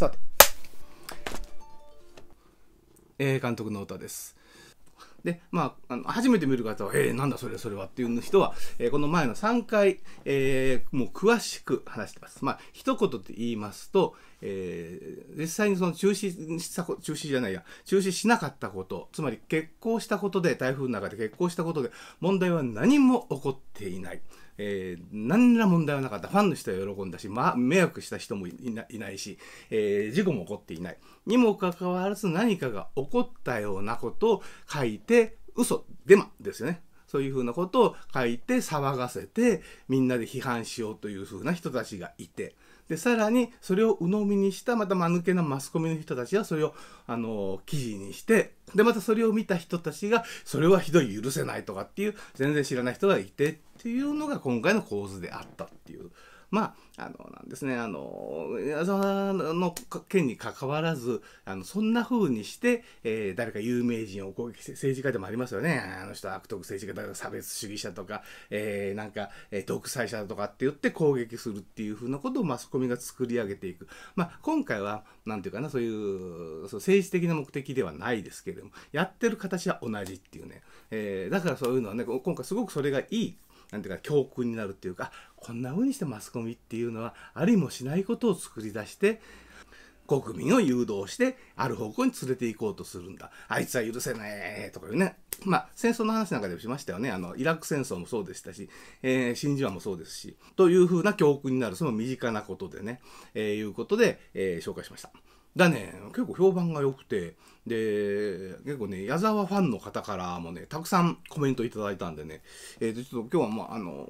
さて、えー、監督の歌です。で、まあ、あの初めて見る方は、えー、なんだそれそれはっていう人は、えー、この前の3回、えー、もう詳しく話してます。まあ、一言で言いますと、えー、実際にその中止した中止じゃないや、中止しなかったこと、つまり欠航したことで、台風の中で欠航したことで、問題は何も起こっていない。えー、何ら問題はなかった。ファンの人は喜んだし、ま迷惑した人もいないし、えー、事故も起こっていない。にもかかわらず何かが起こったようなことを書いて、嘘、デマですよね。そういうふうなことを書いて騒がせて、みんなで批判しようというふうな人たちがいて、でさらにそれを鵜呑みにしたまた間抜けなマスコミの人たちがそれをあの記事にしてでまたそれを見た人たちがそれはひどい許せないとかっていう全然知らない人がいてっていうのが今回の構図であったっていうまあ、あの、なんですね、あの、矢沢の件に関わらず、あの、そんな風にして、えー、誰か有名人を攻撃して、政治家でもありますよね。あの人は悪徳政治家だとか、差別主義者とか、えー、なんか、えー、独裁者だとかって言って攻撃するっていう風なことをマスコミが作り上げていく。まあ、今回は、なんていうかな、そういう、そう政治的な目的ではないですけれども、やってる形は同じっていうね。えー、だからそういうのはね、今回すごくそれがいいなんていうか教訓になるっていうかこんな風にしてマスコミっていうのはありもしないことを作り出して国民を誘導してある方向に連れて行こうとするんだあいつは許せねえとかいうねまあ戦争の話なんかでもしましたよねあのイラク戦争もそうでしたし、えー、真珠湾もそうですしというふうな教訓になるその身近なことでね、えー、いうことで、えー、紹介しました。だね結構評判が良くてで結構ね矢沢ファンの方からもねたくさんコメントいただいたんでね、えー、とちょっと今日はもうあの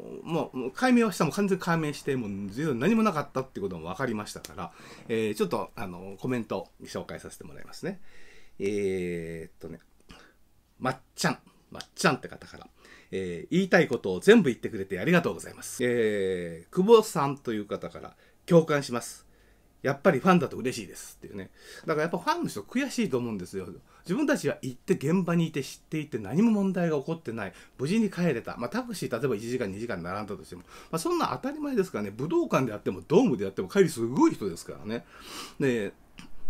もう解明はしたも完全解明してもう全然何もなかったってことも分かりましたから、えー、ちょっとあのコメント紹介させてもらいますねえー、っとねまっちゃんまっちゃんって方から。えー、言いたいことを全部言ってくれてありがとうございます。えー、久保さんという方から共感します。やっぱりファンだと嬉しいですっていうね。だからやっぱファンの人悔しいと思うんですよ。自分たちは行って現場にいて知っていて何も問題が起こってない。無事に帰れた。まあタクシー例えば1時間2時間並んだとしても、まあそんな当たり前ですからね。武道館であってもドームであっても帰りすごい人ですからね。で、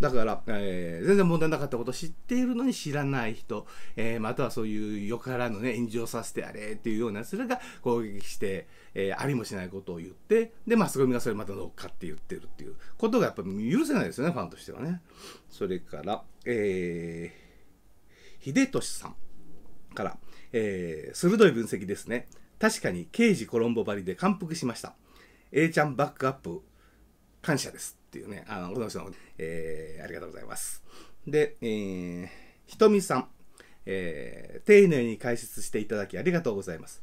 だから、えー、全然問題なかったことを知っているのに知らない人、えー、またはそういうよからぬね、炎上させてやれっていうような、それが攻撃して、えー、ありもしないことを言って、で、マスコミがそれまた乗っかって言ってるっていうことがやっぱ許せないですよね、ファンとしてはね。それから、えー、秀俊さんから、えー、鋭い分析ですね。確かに刑事コロンボ張りで感服しました。A ちゃんバックアップ、感謝です。っていうね、あの、ご同士の、えー、ありがとうございます。で、えー、ひとみさん、えー、丁寧に解説していただきありがとうございます。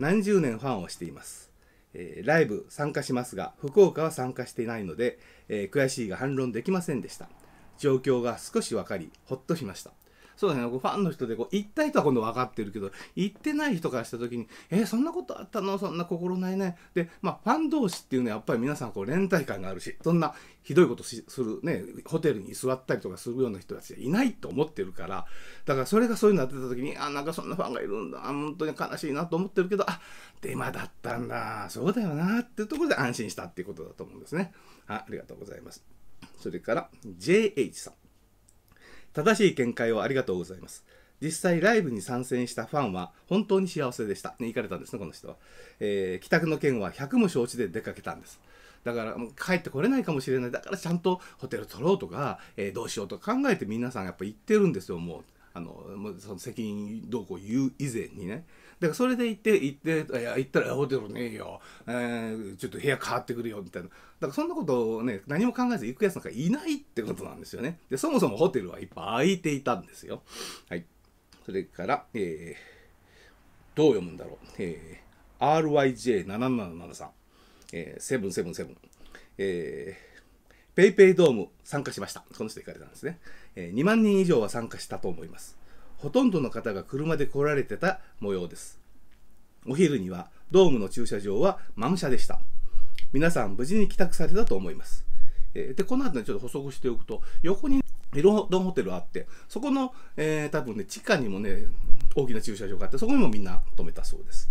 何十年ファンをしています。えー、ライブ参加しますが、福岡は参加していないので、えー、悔しいが反論できませんでした。状況が少し分かり、ほっとしました。そうでね、ファンの人でこう行った人は今度分かってるけど、行ってない人からした時に、えー、そんなことあったのそんな心ないね。で、まあ、ファン同士っていうのはやっぱり皆さんこう連帯感があるし、そんなひどいことするね、ホテルに座ったりとかするような人たちはいないと思ってるから、だからそれがそういうのやってた時に、あ、なんかそんなファンがいるんだ、本当に悲しいなと思ってるけど、あ、デマだったんだ、そうだよなっていうところで安心したっていうことだと思うんですね。あありがとうございます。それから JH さん。正しい見解をありがとうございます。実際ライブに参戦したファンは本当に幸せでした。ね、行かれたんですね、この人は。えー、帰宅の件は百0も承知で出かけたんです。だから帰ってこれないかもしれない。だからちゃんとホテル取ろうとか、えー、どうしようとか考えて皆さんやっぱ行ってるんですよ、もう。あのその責任どうこう言う以前にねだからそれで行って行っていや行ったらホテルねえよ、えー、ちょっと部屋変わってくるよみたいなだからそんなことをね何も考えず行くやつなんかいないってことなんですよねでそもそもホテルはいっぱい空いていたんですよはいそれから、えー、どう読むんだろう、えー、RYJ777 ンセブン777、えー、ペイペイドーム参加しました。この人行かれたんですね。え2万人以上は参加したと思います。ほとんどの方が車で来られてた模様です。お昼にはドームの駐車場は満車でした。皆さん無事に帰宅されたと思います。えで、この後ねちょっと補足しておくと、横にロドンホテルあって、そこの、えー、多分ね、地下にもね、大きな駐車場があって、そこにもみんな止めたそうです。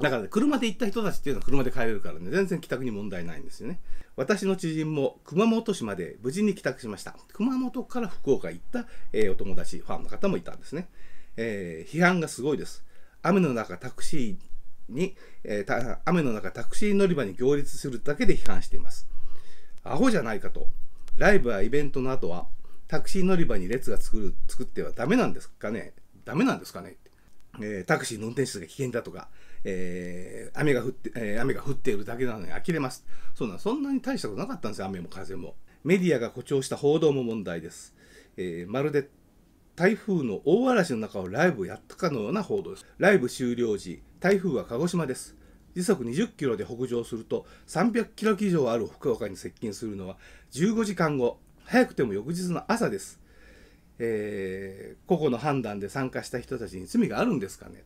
だから、ね、車で行った人たちっていうのは車で帰れるからね、全然帰宅に問題ないんですよね。私の知人も熊本市まで無事に帰宅しました。熊本から福岡行った、えー、お友達、ファンの方もいたんですね。えー、批判がすごいです。雨の中タクシーに、えー、雨の中タクシー乗り場に行列するだけで批判しています。アホじゃないかと。ライブやイベントの後は、タクシー乗り場に列が作る作ってはダメなんですかねダメなんですかね、えー、タクシーの運転手が危険だとか、えー、雨が降って、えー、雨が降っているだけなのに呆れます。そんな、そんなに大したことなかったんですよ、雨も風も。メディアが誇張した報道も問題です。えー、まるで台風の大嵐の中をライブやったかのような報道です。ライブ終了時、台風は鹿児島です。時速20キロで北上すると300キロ以上ある福岡に接近するのは15時間後、早くても翌日の朝です。えー、個々の判断で参加した人たちに罪があるんですかね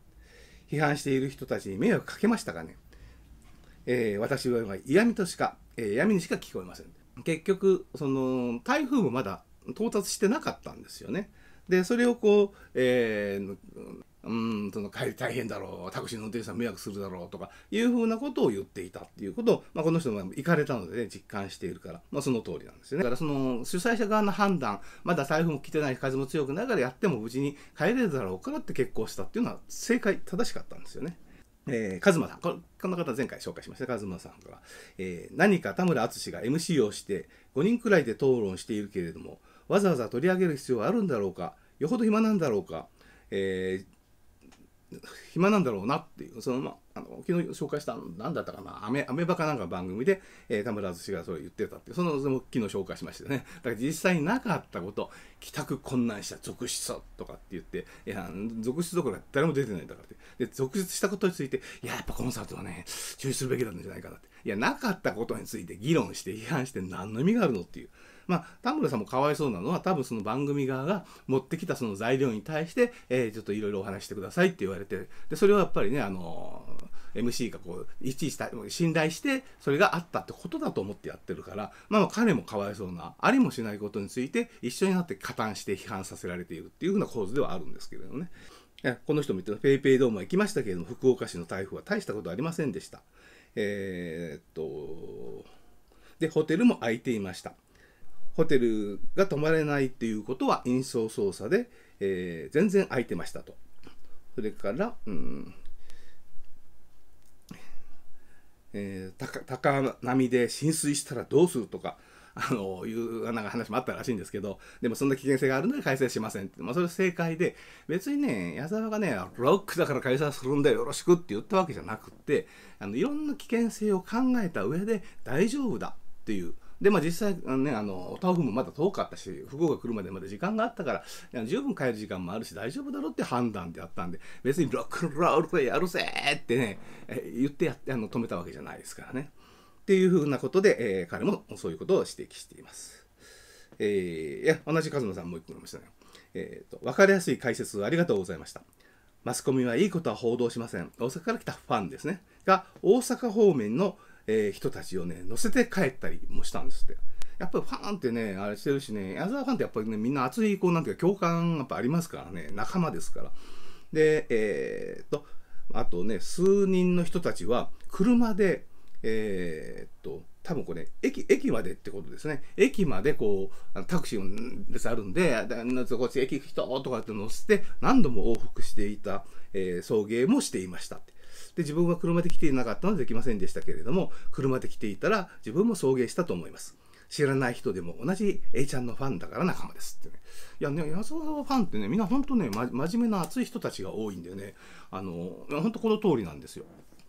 批判している人たちに迷惑かけましたかね、えー、私は嫌味としか、えー、闇にしか聞こえません結局その台風もまだ到達してなかったんですよねでそれをこう、えー、うんその帰り大変だろうタクシーの運転手さん迷惑するだろうとかいうふうなことを言っていたっていうことを、まあ、この人も行かれたので、ね、実感しているから、まあ、その通りなんですよねだからその主催者側の判断まだ台風も来てない風も強くないからやっても無事に帰れるだろうからって結婚したっていうのは正解正しかったんですよね。えー、カズマさんこ、の方前回紹介しました、カズマさんから、えー、何か田村淳が MC をして5人くらいで討論しているけれども、わざわざ取り上げる必要はあるんだろうか、よほど暇なんだろうか、えー、暇なんだろうなっていう、その、まあ、あの昨日紹介した、なんだったかな、アメ、アメバカなんか番組で、えー、田村淳がそれ言ってたっていう、その、その昨日紹介しましたね。だから実際になかったこと、帰宅困難者続出とかって言って、いや、続出どころか誰も出てないんだからって。で、続出したことについて、いや、やっぱコンサートはね、注意するべきなんじゃないかなって。いや、なかったことについて議論して批判して何の意味があるのっていう。まあ、田村さんもかわいそうなのは、多分その番組側が持ってきたその材料に対して、えー、ちょっといろいろお話してくださいって言われて、で、それはやっぱりね、あのー MC がこういちいち信頼してそれがあったってことだと思ってやってるから、まあ、彼もかわいそうなありもしないことについて一緒になって加担して批判させられているっていうふうな構図ではあるんですけれどもねこの人も言ってペ PayPay ドームは行きましたけれども福岡市の台風は大したことありませんでしたえー、っとでホテルも空いていましたホテルが泊まれないっていうことは印象操作で、えー、全然空いてましたと。それから、うん、えー、高波で浸水したらどうするとか、あのいうなんか話もあったらしいんですけど、でもそんな危険性があるので改正しませんって、まあ、それ正解で、別にね、矢沢がね、ロックだから改正するんだよ、よろしくって言ったわけじゃなくて、あのいろんな危険性を考えた上で大丈夫だっていう。で、まあ実際ね、あの、豆腐もまだ遠かったし、不幸が来るまでまだ時間があったから、十分帰る時間もあるし、大丈夫だろって判断であったんで、別にロックンロールやるぜってね、言ってやあの止めたわけじゃないですからね。っていうふうなことで、えー、彼もそういうことを指摘しています。えー、いや、同じ数ズさんもう一個言いましたね。えっ、ー、と、わかりやすい解説ありがとうございました。マスコミはいいことは報道しません。大阪から来たファンですね。が、大阪方面のえー、人たちをね、乗せて帰ったりもしたんですって。やっぱりファンってね、あれしてるしね、矢沢ファンってやっぱりね、みんな熱い、こうなんていうか共感やっぱありますからね、仲間ですから。で、えー、っと、あとね、数人の人たちは、車で、えー、っと、多分これ、駅、駅までってことですね。駅までこう、タクシーですあるんで、っこ、駅人とかって乗せて、何度も往復していた、えー、送迎もしていましたって。で、自分が車で来ていなかったのでできませんでしたけれども、車で来ていたら自分も送迎したと思います。知らない人でも同じ A ちゃんのファンだから仲間ですってね。いやね、安田ファンってね、みんな本当ね、ま、真面目な熱い人たちが多いんでね、あの、本当この通りなんですよ。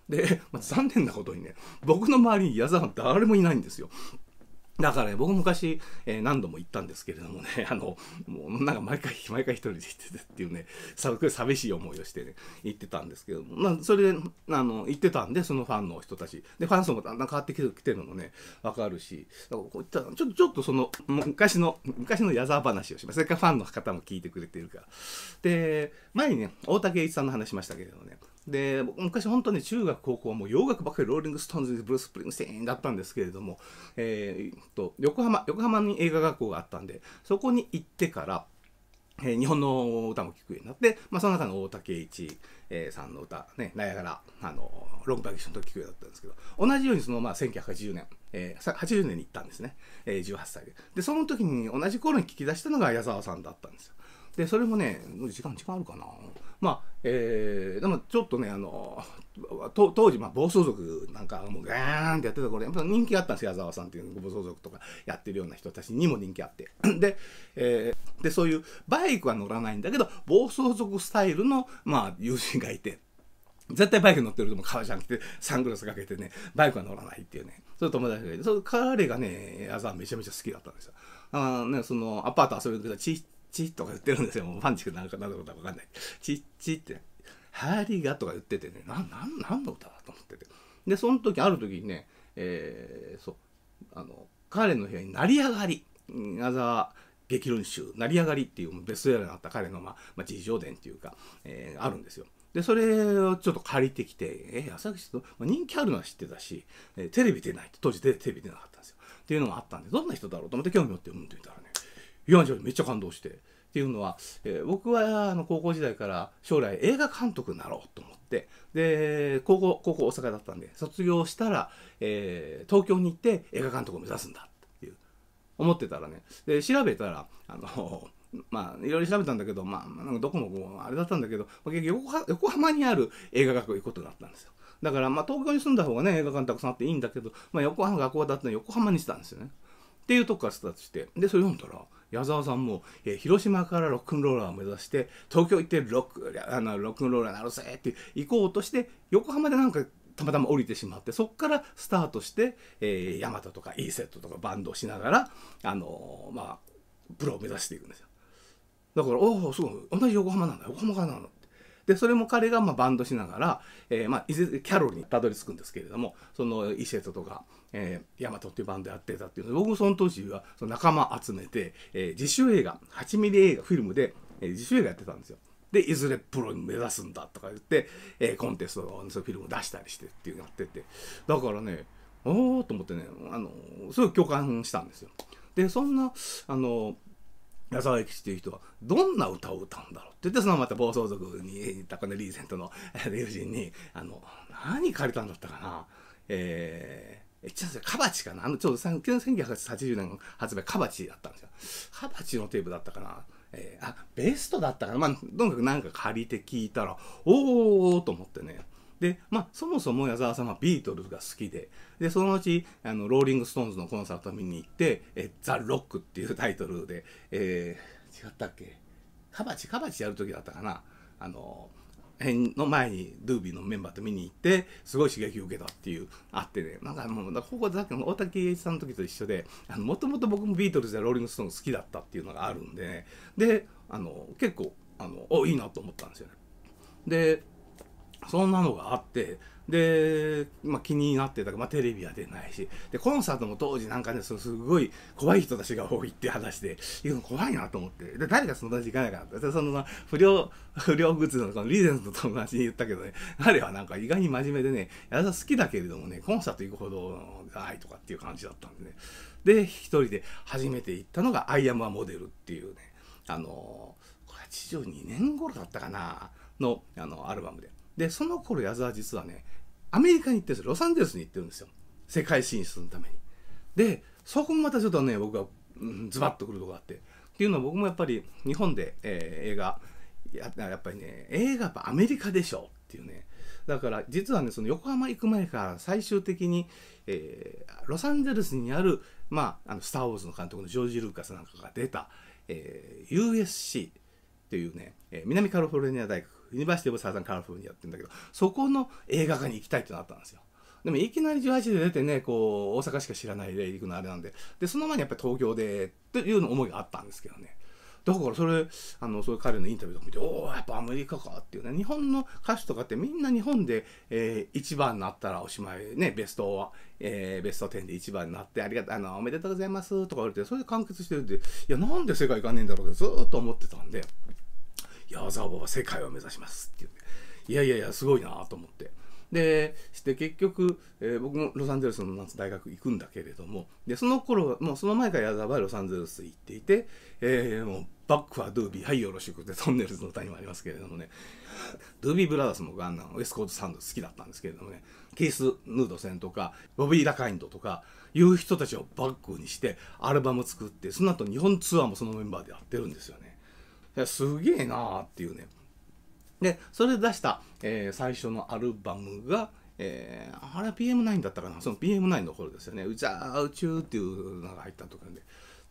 で、まあ、残念なことにね、僕の周りに矢沢誰もいないんですよ。だからね、僕昔、えー、何度も行ったんですけれどもね、あの、もうなんか毎回、毎回一人で行ってたっていうね、すごく寂しい思いをしてね、行ってたんですけども、まあ、それで、あの、行ってたんで、そのファンの人たち。で、ファン層もだんだん変わってきてるのもね、わかるし、だからこういった、ちょっと、ちょっとその、昔の、昔の矢沢話をします。それからファンの方も聞いてくれてるから。で、前にね、大竹栄一さんの話しましたけれどもね、で、昔本当に中学、高校はもう洋楽ばっかり、ローリング・ストーンズブルース・プリングステーンだったんですけれども、えー、と、横浜、横浜に映画学校があったんで、そこに行ってから、えー、日本の歌も聴くようになって、まあ、その中の大竹一、えー、さんの歌、ね、ナアガラ、あの、ロングバケーションと聴くようだったんですけど、同じようにその、まあ、1980年、えー、80年に行ったんですね。えー、18歳で。で、その時に同じ頃に聴き出したのが矢沢さんだったんですよ。で、それもね、時間、時間あるかなまあ、えー、でもちょっとね、あの、当時、まあ、暴走族なんかもうガーンってやってた頃、やっぱ人気があったんですよ、矢沢さんっていう暴走族とかやってるような人たちにも人気あって。で、えー、で、そういうバイクは乗らないんだけど、暴走族スタイルの、まあ、友人がいて、絶対バイク乗ってるとも革ジャン着て、サングラスかけてね、バイクは乗らないっていうね、そういう友達がいて、そ彼がね、矢沢めちゃめちゃ好きだったんですよ。あね、そのアパート遊びに来たちチとか言ってるんですよ。もうァンチクなんかなんだかわかんない。チッチって、ハリガとか言っててね、な、な、なんの歌だと思ってて。で、その時、ある時にね、えー、そう、あの、彼の部屋に成り上がり、あざ激論集、成り上がりっていうベストセラーになった彼の、まあ、まあ、自叙伝っていうか、えー、あるんですよ。で、それをちょっと借りてきて、えー、浅人と、まあ、人気あるのは知ってたし、えー、テレビ出ない当時テレビ出なかったんですよ。っていうのがあったんで、どんな人だろうと思って興味持って読んでみたらね、いや、じゃめっちゃ感動して。っていうのは、えー、僕はあの高校時代から将来映画監督になろうと思って、で、高校、高校大阪だったんで、卒業したら、えー、東京に行って映画監督を目指すんだっていう、思ってたらね、で、調べたら、あの、まあ、いろいろ調べたんだけど、まあ、なんかどこもあれだったんだけど、結局横浜にある映画学校行くことだったんですよ。だから、まあ、東京に住んだ方がね、映画館たくさんあっていいんだけど、まあ、横浜学校だったの横浜にしたんですよね。っていうとこからスタートして、で、それ読んだら、矢沢さんも、え広島からロックンローラーを目指して東京行ってロックあのロックンローラーなるぜって行こうとして横浜でなんかたまたま降りてしまってそこからスタートして、えー、ヤマトとか E セットとかバンドをしながら、あのー、まあ、プロを目指していくんですよ。だから、ああ、そう、同じ横浜なんだ、横浜からなんだ。でそれも彼がまバンドしながら、えー、まあ、キャロルにたどり着くんですけれどもその伊勢とか、えー、大和っていうバンドやってたっていうので僕もその当時はその仲間集めて、えー、自主映画8ミリ映画フィルムで、え自主映画やってたんですよ。でいずれプロに目指すんだとか言って、えコンテストのフィルム出したりしてっていうのやっててだからねおおと思ってねあのすごい共感したんですよ。でそんなあの矢沢永吉っていう人はどんな歌を歌うんだろうって言ってそのまた暴走族に高根リーゼントの友人にあの何借りたんだったかなえーえ、ちょそれカバチかなあの、ちょうど1980年発売、カバチだったんですよ。カバチのテープだったかなえー、あ、ベストだったかなまあ、とにかくなんか借りて聞いたら、おーおーと思ってね。で、まあ、そもそも矢沢さんはビートルズが好きで、で、そのうち、あの、ローリングストーンズのコンサート見に行って、え、ザ・ロックっていうタイトルで、えー、違ったっけカバチ、カバチやる時だったかなあの、編の前にドゥービーのメンバーと見に行って、すごい刺激を受けたっていう、あってね、なんかもう、ここだけ大竹栄一さんの時と一緒で、あの、もともと僕もビートルズやローリングストーンズ好きだったっていうのがあるんでね、で、あの、結構、あの、お、いいなと思ったんですよね。で、そんなのがあって、で、まあ、気になってたから、まあ、テレビは出ないし、で、コンサートも当時なんかね、そすごい怖い人たちが多いって話で、いや、怖いなと思って、で、誰がその話達行かなかった。で、その、不良、不良グッズのそのリーゼントの友達に言ったけどね、彼はなんか意外に真面目でね、やだ好きだけれどもね、コンサート行くほどないとかっていう感じだったんでね。で、一人で初めて行ったのが、アイアムアモデルっていうね、あの、これは地上2年頃だったかな、の、あの、アルバムで。で、その頃、矢沢実はね、アメリカに行ってるんですよ。ロサンゼルスに行ってるんですよ。世界進出のために。で、そこもまたちょっとね、僕が、うん、ズバッとくるとこがあって。っていうのは僕もやっぱり日本で、えー、映画や、やっぱりね、映画やっぱアメリカでしょっていうね。だから実はね、その横浜行く前から最終的に、えー、ロサンゼルスにある、まあ、あの、スター・ウォーズの監督のジョージ・ルーカスなんかが出た、えー、USC というね、え南カリフォルニア大学ユニバーシティ・ブ・サザン・カラフルにやってるんだけど、そこの映画化に行きたいってなったんですよ。でもいきなり18で出てね、こう、大阪しか知らないで行くのあれなんで、で、その前にやっぱり東京でっていうの思いがあったんですけどね。だからそれ、あの、そういう彼のインタビューとか見て、おお、やっぱアメリカかっていうね、日本の歌手とかってみんな日本で、えー、1番になったらおしまい、ね、ベストは、えー、ベスト10で1番になって、ありがとう、あの、おめでとうございますとか言われて、それで完結してるんで、いや、なんで世界行かねえんだろうってずっと思ってたんで、矢沢は世界を目指しますって言っていやいやいやすごいなと思ってでして結局、えー、僕もロサンゼルスの夏大学行くんだけれどもでその頃もうその前から矢沢はロサンゼルス行っていて、えー、もうバックはドゥービーはいよろしくってトンネルズの歌にもありますけれどもねドゥービーブラザースもガンナウエスコートサンド好きだったんですけれどもねケース・ヌードセンとかボビー・ラカインドとかいう人たちをバックにしてアルバム作ってその後日本ツアーもそのメンバーでやってるんですよね。すげえなーっていうね。で、それ出した、えー、最初のアルバムが、えー、あれは PM9 だったかな、その PM9 の頃ですよね、うちゃち宇宙っていうのが入ったとか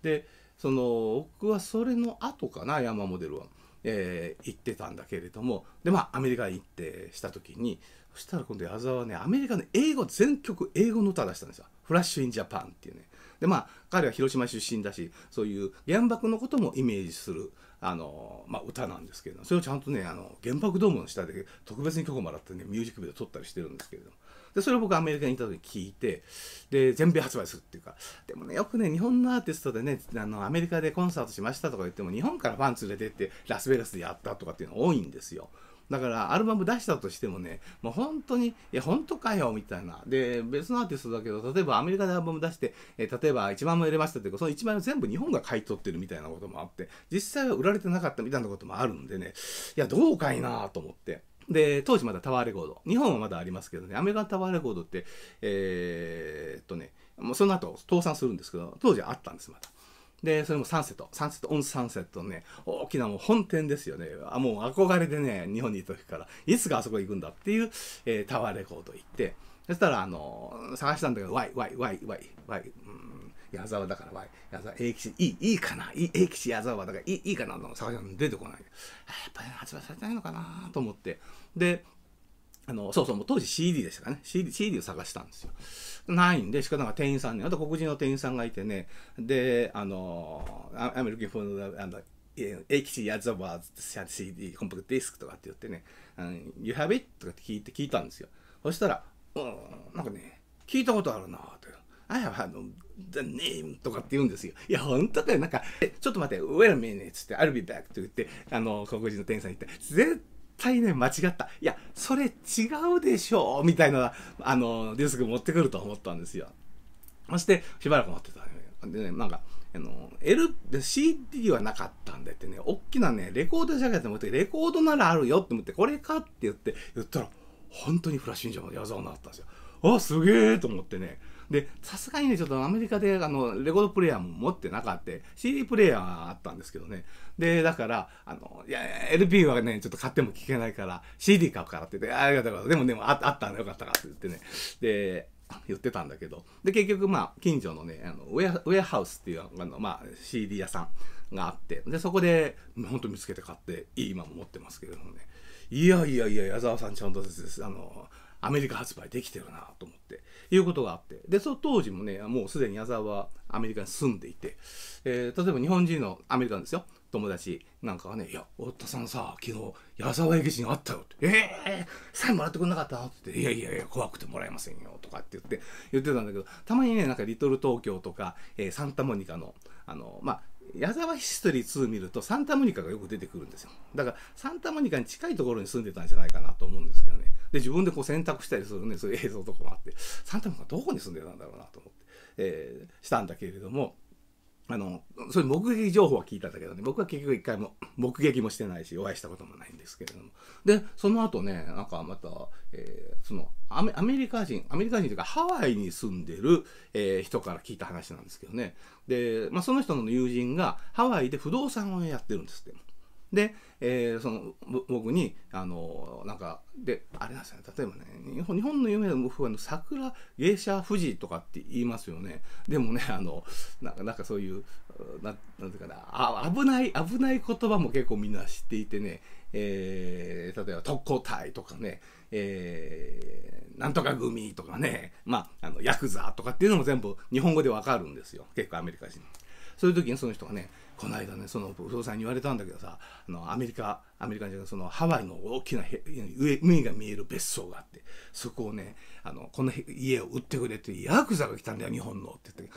で、で、その僕はそれの後かな、山モデルは、えー、行ってたんだけれども、で、まあ、アメリカ行ってした時に、そしたら今度矢沢はね、アメリカの英語、全曲英語の歌出したんですよ。フラッシュ・イン・ジャパンっていうね。で、まあ、彼は広島出身だし、そういう原爆のこともイメージする、あのまあ、歌なんですけれどそれをちゃんとねあの原爆ドームの下で特別に許可もらってねミュージックビデオ撮ったりしてるんですけれどもでそれを僕アメリカに行った時に聞いてで全米発売するっていうかでもねよくね日本のアーティストでねあのアメリカでコンサートしましたとか言っても日本からファン連れてってラスベガスでやったとかっていうの多いんですよ。だからアルバム出したとしてもね、もう本当に、いや、本当かよ、みたいな。で、別のアーティストだけど、例えばアメリカでアルバム出して、え例えば1万枚売れましたっていうか、その1枚を全部日本が買い取ってるみたいなこともあって、実際は売られてなかったみたいなこともあるんでね、いや、どうかいなと思って。で、当時まだタワーレコード。日本はまだありますけどね、アメリカのタワーレコードって、えー、っとね、もうその後倒産するんですけど、当時あったんです、まだ。でそれもサンセットサンセットオンサンセットのね大きなもう本店ですよねあもう憧れでね日本にいた時からいつかあそこ行くんだっていう、えー、タワーレコード行ってそしたらあの探したんだけど YYYYY 矢沢だから Y 矢沢 A 吉いいいいかな A 吉矢沢だからいいいいかなの探したの出てこないやっぱり、ね、発売されてないのかなと思ってであのそうそうもう当時 CD でしたかね CD, CD を探したんですよないんで、しかもなんか店員さんに、あと黒人の店員さんがいてね、で、あの、I'm looking for, the, あの、H. ヤザバーズ CD コンパクトディスクとかって言ってね、You have it? とかって聞いて聞いたんですよ。そしたら、うん、なんかね、聞いたことあるなぁと。I have had the name とかって言うんですよ。いや、本当だよ。なんか、ちょっと待って、wait a minute って、I'll be back って言って、あの、黒人の店員さんに言って、絶対ね、間違った。いや、それ違うでしょみたいな、あの、デュース君持ってくると思ったんですよ。そして、しばらく待ってた、ね。でね、なんか、あの、L、CD はなかったんでってね、おっきなね、レコードジャケット持って、レコードならあるよって思って、これかって言って、言ったら、本当にフラッシュンジャーまで矢沢になったんですよ。あ、すげえと思ってね、で、さすがにね、ちょっとアメリカであのレコードプレイヤーも持ってなかった、CD プレイヤーはあったんですけどね。で、だから、あの、いや、LP はね、ちょっと買っても聞けないから、CD 買うからって言って、ありがとうございます。でも、でもあ、あったんだよかったかって言ってね。で、言ってたんだけど。で、結局、まあ、近所のね、あのウェウェアハウスっていう、あの、まあ、CD 屋さんがあって、で、そこで、ほんと見つけて買って、今も持ってますけれどもね。いやいやいや、矢沢さんちゃんとです、あの、アメリカ発売できてるなと思って、いうことがあって。で、その当時もね、もうすでに矢沢はアメリカに住んでいて、えー、例えば日本人のアメリカンですよ、友達なんかはね、いや、太田さんさ、昨日矢沢吉人あったよって、ええー、サインもらってくれなかったのって、いやいやいや、怖くてもらえませんよ、とかって言って、言ってたんだけど、たまにね、なんかリトル東京とか、えー、サンタモニカの、あの、まあ、矢沢ヒストリー2見るとサンタモニカがよく出てくるんですよ。だからサンタモニカに近いところに住んでたんじゃないかなと思うんですけどね。で、自分でこう選択したりするね、そういう映像とかもあって、サンタモニカどこに住んでたんだろうなと思って、えー、したんだけれども、あのそれ目撃情報は聞いたんだけどね僕は結局一回も目撃もしてないしお会いしたこともないんですけれどもでその後ねなんかまた、えー、そのアメアメリカ人アメリカ人というかハワイに住んでる、えー、人から聞いた話なんですけどねで、まあ、その人の友人がハワイで不動産をやってるんですって。で、えー、その僕にあのなんかであれなんですよね例えばね日本日本の有名な僕は桜芸者富士とかって言いますよねでもねあのなんかなんかそういうななんていうかなあ危ない危ない言葉も結構みんな知っていてね、えー、例えば特攻隊とかね、えー、なんとか組とかねまああのヤクザとかっていうのも全部日本語でわかるんですよ結構アメリカ人。そういう時にその人がねこの間ねその不動産に言われたんだけどさあのアメリカアメリカじゃそのハワイの大きな上海が見える別荘があってそこをねあのこの家を売ってくれってヤクザが来たんだよ日本のって言って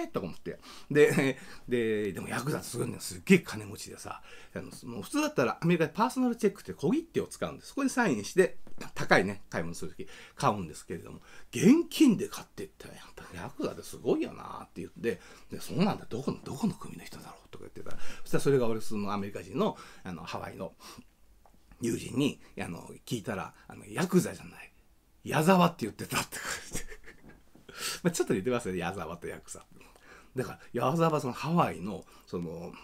ええー、とか思ってでででもヤクザってすごいねすっげえ金持ちでさあの普通だったらアメリカでパーソナルチェックって小切手を使うんですそこでサインして高いね、買い物するとき買うんですけれども、現金で買ってったら、やっぱヤクザですごいよなって言って、で、そうなんだ、どこの、どこの組の人だろうとか言ってたら、そしたらそれが俺、そのアメリカ人の、あの、ハワイの友人に、あの、聞いたら、あの、ヤクザじゃない、矢沢って言ってたって言って。まあちょっと似てますよね、矢沢とヤクザ。だから、矢沢はそのハワイの、その、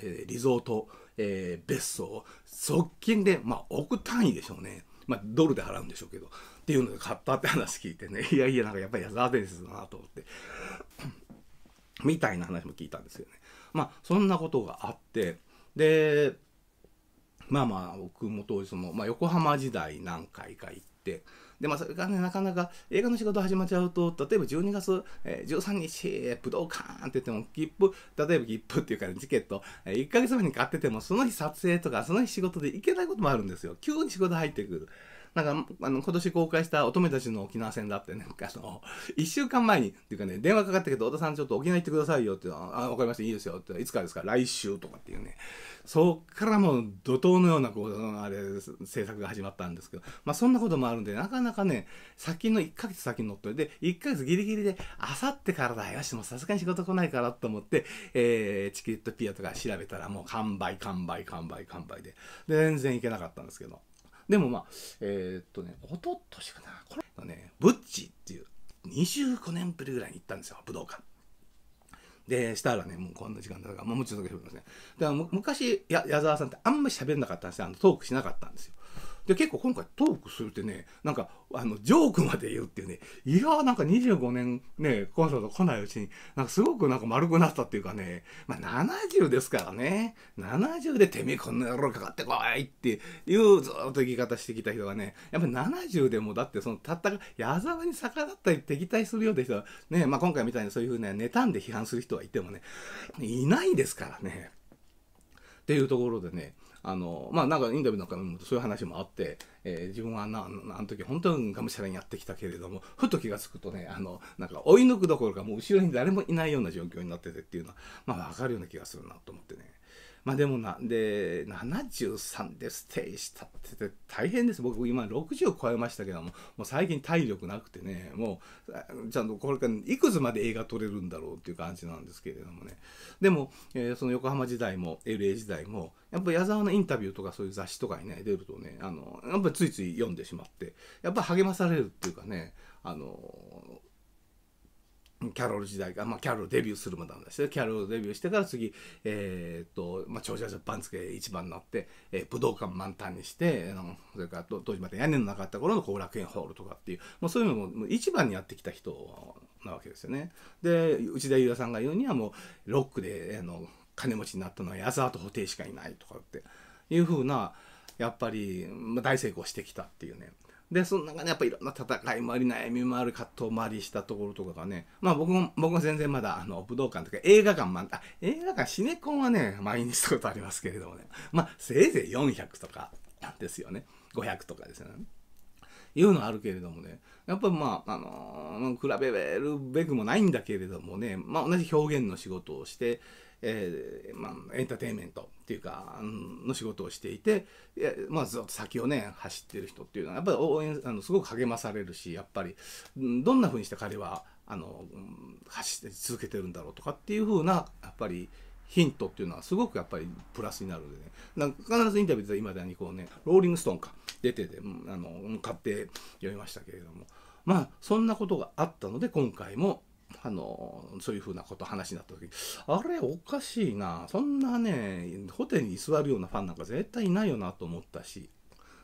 えー、リゾート、えー、別荘側近で、まあ、億単位でしょうねまあ、ドルで払うんでしょうけどっていうので買ったって話聞いてね いやいやなんかやっぱり矢沢伝スだなと思ってみたいな話も聞いたんですよね。まあそんなことがあってでまあまあ僕も当時その、まあ、横浜時代何回か行って。で、まあ、それがね、なかなか映画の仕事始まっちゃうと、例えば12月、えー、13日、武道館って言っても、切符、例えば切符っていうか、ね、チケット、えー、1ヶ月前に買ってても、その日撮影とか、その日仕事で行けないこともあるんですよ。急に仕事入ってくる。なんか、あの、今年公開した乙女たちの沖縄戦だってね、あの、1週間前に、っていうかね、電話かかったけど、小田さんちょっと沖縄行ってくださいよってあ、わかりました、いいですよって、いつからですか、来週とかっていうね。そっからもう怒涛のような、こう、あれ、制作が始まったんですけど、まあそんなこともあるんで、なかなかね、先の1ヶ月先に乗って、で、1ヶ月ギリギリで、あさってからだよし、もうさすがに仕事来ないからと思って、えー、チケットピアとか調べたら、もう完売、完売、完売、完売で全然行けなかったんですけど。でもまあ、えー、っとね、おととしかな、これね、ブッチっていう、25年ぶりぐらいに行ったんですよ、武道館。で、したらね、もうこんな時間だから、まあ、もうちょっとだけ喋りますね。だから昔や、矢沢さんってあんまり喋んなかったんですよ、あのトークしなかったんですよ。で結構今回トークするってねなんかあのジョークまで言うっていうねいやーなんか25年ねコンサート来ないうちになんかすごくなんか丸くなったっていうかねまあ70ですからね70でてめえこんな野郎かかってこいっていうずっと言い方してきた人がねやっぱり70でもだってそのたった矢沢に逆らったり敵対するような人はねまあ今回みたいにそういうふうね妬んで批判する人はいてもねいないですからねっていうところでねあの、まあ、なんかインタビューなんかもそういう話もあって、えー、自分はあんな、あの時本当にがむしゃらにやってきたけれども、ふと気が付くとね、あの、なんか追い抜くどころかもう後ろに誰もいないような状況になっててっていうのは、まあ、わかるような気がするなと思ってね。まあでもな、で、73でステイしたって大変です。僕今60を超えましたけども、もう最近体力なくてね、もう、ちゃんとこれからいくつまで映画撮れるんだろうっていう感じなんですけれどもね。でも、えー、その横浜時代も LA 時代も、やっぱ矢沢のインタビューとかそういう雑誌とかにね、出るとね、あの、やっぱついつい読んでしまって、やっぱ励まされるっていうかね、あの、キャロル時代が、まあ、キャロルデビューするまでなんですよ。キャロルデビューしてから次、えー、と、まあ、長者番付一番になって、えー、武道館満タンにして、あのそれから当時まで屋根のなかった頃の後楽園ホールとかっていう、まあ、そういうのも一番にやってきた人なわけですよね。で、内田裕也さんが言うにはもう、ロックで、あの、金持ちになったのは矢沢と布袋しかいないとかっていうふうな、やっぱり、まあ、大成功してきたっていうね。でその中でやっぱいろんな戦いもあり悩みもある葛藤もありしたところとかがねまあ僕も僕も全然まだあの武道館とか映画館まあ映画館シネコンはね毎日したことありますけれどもねまあせいぜい400とかなんですよね500とかですよね。いうのはあるけれどもねやっぱまあ、あのー、比べるべくもないんだけれどもね、まあ、同じ表現の仕事をしてえー、まあ、エンターテインメントっていうか、うん、の仕事をしていて、いまあ、ずっと先をね走ってる人っていうのはやっぱり応援あのすごく励まされるしやっぱりどんなふうにして彼はあの、うん、走って続けてるんだろうとかっていうふうなやっぱりヒントっていうのはすごくやっぱりプラスになるんでね。なんか必ずインタビューで今だにこうね、ローリングストーンか出てて、あの、買って読みましたけれども。まあ、そんなことがあったので、今回もあのそういうふうなこと話になった時あれおかしいなそんなねホテルに座るようなファンなんか絶対いないよなと思ったし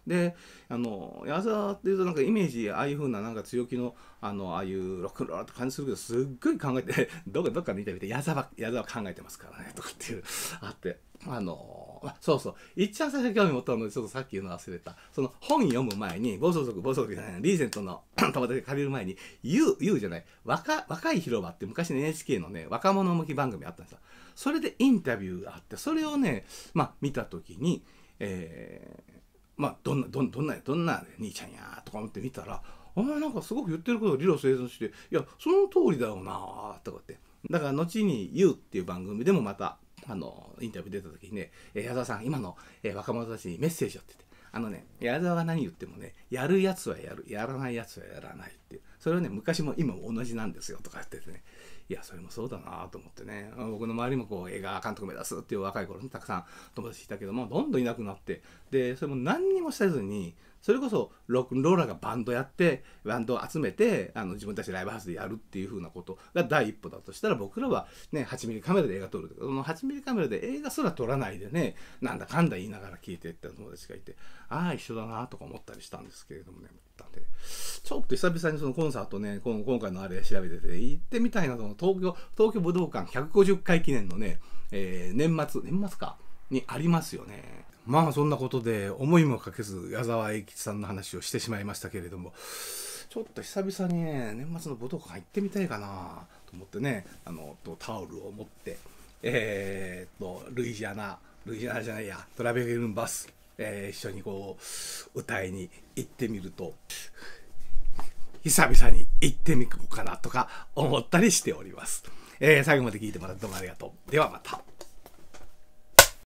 であの矢沢っていうとなんかイメージああいうふうななんか強気のあのああいうロックンローって感じするけどすっごい考えて どっかどっかのインタビューで矢沢矢沢考えてますからねとかっていうあってあのそうそう。一番最初興味持ったので、ちょっとさっき言うの忘れた。その本読む前に、暴走族、暴走族じゃない、リーゼントの友達 借りる前に、言う、言うじゃない、若、若い広場って昔の NHK のね、若者向き番組あったんですよ。それでインタビューがあって、それをね、まあ見たときに、えー、まあどんな、どんどんな、どんな、兄ちゃんやとか思って見たら、お前なんかすごく言ってることを理論生存して、いや、その通りだよなとかって。だから後に You っていう番組でもまたあの、インタビュー出た時にね、矢沢さん、今の、えー、若者たちにメッセージをって言って、あのね、矢沢が何言ってもね、やるやつはやる、やらないやつはやらないっていう。それはね、昔も今も同じなんですよとか言っててね。いや、それもそうだなと思ってね。僕の周りもこう映画監督目指すっていう若い頃にたくさん友達いたけども、どんどんいなくなって、で、それも何にもせずに、それこそロローラがバンドやってバンドを集めてあの自分たちライブハウスでやるっていうふうなことが第一歩だとしたら僕らはね8ミリカメラで映画撮るその8ミリカメラで映画すら撮らないでねなんだかんだ言いながら聞いてって友達がいてああ一緒だなとか思ったりしたんですけれどもねちょっと久々にそのコンサートね今回のあれ調べてて行ってみたいなと東京東京武道館150回記念のね、えー、年末年末かにありますよねまあそんなことで思いもかけず矢沢永吉さんの話をしてしまいましたけれどもちょっと久々にね年末の武道館行ってみたいかなと思ってねあのとタオルを持ってえー、っとルイジアナルイジアナじゃないやトラベルンバス、えー、一緒にこう歌いに行ってみると久々に行ってみようかなとか思ったりしております。えー、最後まで聞いてもらってどうもありがとう。ではまた。